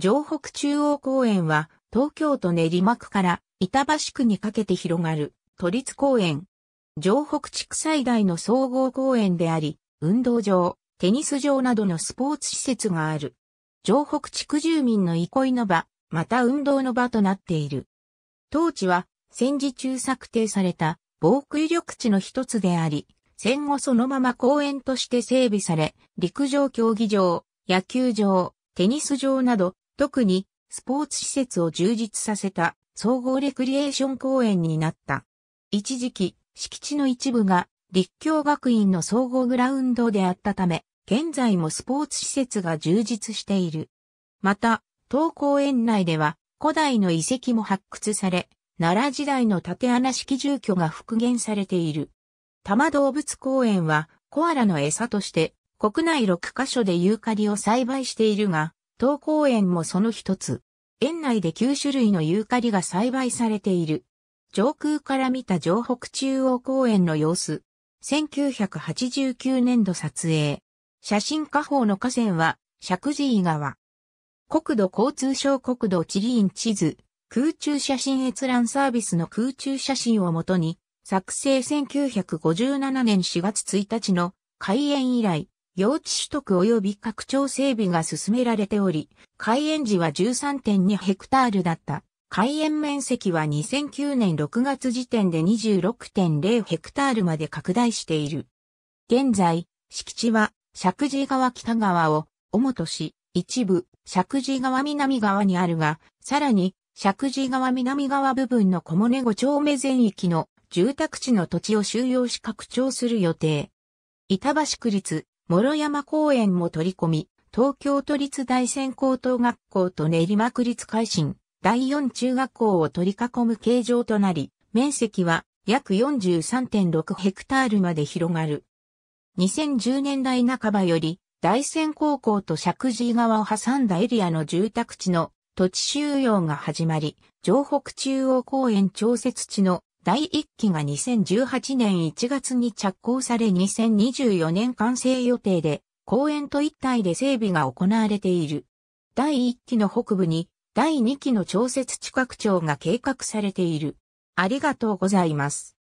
城北中央公園は東京都練馬区から板橋区にかけて広がる都立公園。城北地区最大の総合公園であり、運動場、テニス場などのスポーツ施設がある。城北地区住民の憩いの場、また運動の場となっている。当地は戦時中策定された防空緑地の一つであり、戦後そのまま公園として整備され、陸上競技場、野球場、テニス場など特にスポーツ施設を充実させた総合レクリエーション公園になった。一時期、敷地の一部が立教学院の総合グラウンドであったため、現在もスポーツ施設が充実している。また、当公園内では古代の遺跡も発掘され、奈良時代の縦穴式住居が復元されている。多摩動物公園はコアラの餌として国内6カ所でユーカリを栽培しているが、東公園もその一つ。園内で9種類のユーカリが栽培されている。上空から見た城北中央公園の様子。1989年度撮影。写真家方の河川は、石神井川。国土交通省国土地理院地図、空中写真閲覧サービスの空中写真をもとに、作成1957年4月1日の開園以来、用地取得及び拡張整備が進められており、開園時は13.2ヘクタールだった。開園面積は2009年6月時点で26.0ヘクタールまで拡大している。現在、敷地は、石神川北側を、主とし、一部、石神川南側にあるが、さらに、石神川南側部分の小骨五丁目全域の住宅地の土地を収容し拡張する予定。板橋区立諸山公園も取り込み、東京都立大専高等学校と練馬区立改進、第4中学校を取り囲む形状となり、面積は約43.6ヘクタールまで広がる。2010年代半ばより、大仙高校と石神井川を挟んだエリアの住宅地の土地収容が始まり、城北中央公園調節地の第1期が2018年1月に着工され2024年完成予定で、公園と一体で整備が行われている。第1期の北部に、第2期の調節地拡張が計画されている。ありがとうございます。